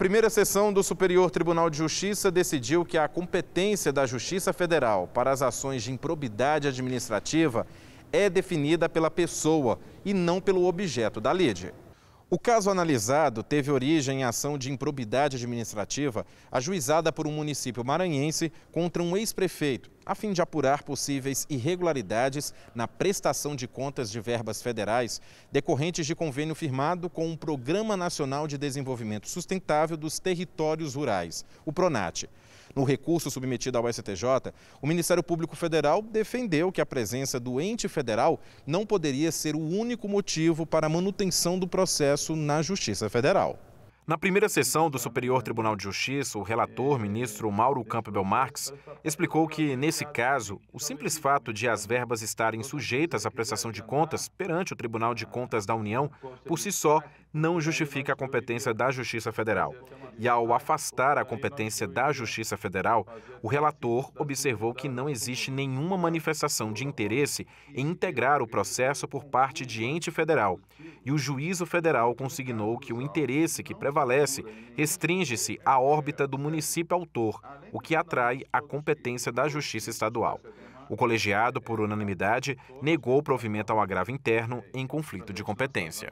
primeira sessão do Superior Tribunal de Justiça decidiu que a competência da Justiça Federal para as ações de improbidade administrativa é definida pela pessoa e não pelo objeto da lide. O caso analisado teve origem em ação de improbidade administrativa ajuizada por um município maranhense contra um ex-prefeito a fim de apurar possíveis irregularidades na prestação de contas de verbas federais decorrentes de convênio firmado com o Programa Nacional de Desenvolvimento Sustentável dos Territórios Rurais, o PRONAT. No recurso submetido ao STJ, o Ministério Público Federal defendeu que a presença do ente federal não poderia ser o único motivo para a manutenção do processo na Justiça Federal. Na primeira sessão do Superior Tribunal de Justiça, o relator, ministro Mauro Campbell Marx, explicou que, nesse caso, o simples fato de as verbas estarem sujeitas à prestação de contas perante o Tribunal de Contas da União, por si só, não justifica a competência da Justiça Federal. E ao afastar a competência da Justiça Federal, o relator observou que não existe nenhuma manifestação de interesse em integrar o processo por parte de ente federal. E o juízo federal consignou que o interesse que prevalece prevalece restringe-se à órbita do município autor, o que atrai a competência da Justiça Estadual. O colegiado, por unanimidade, negou o provimento ao agravo interno em conflito de competência.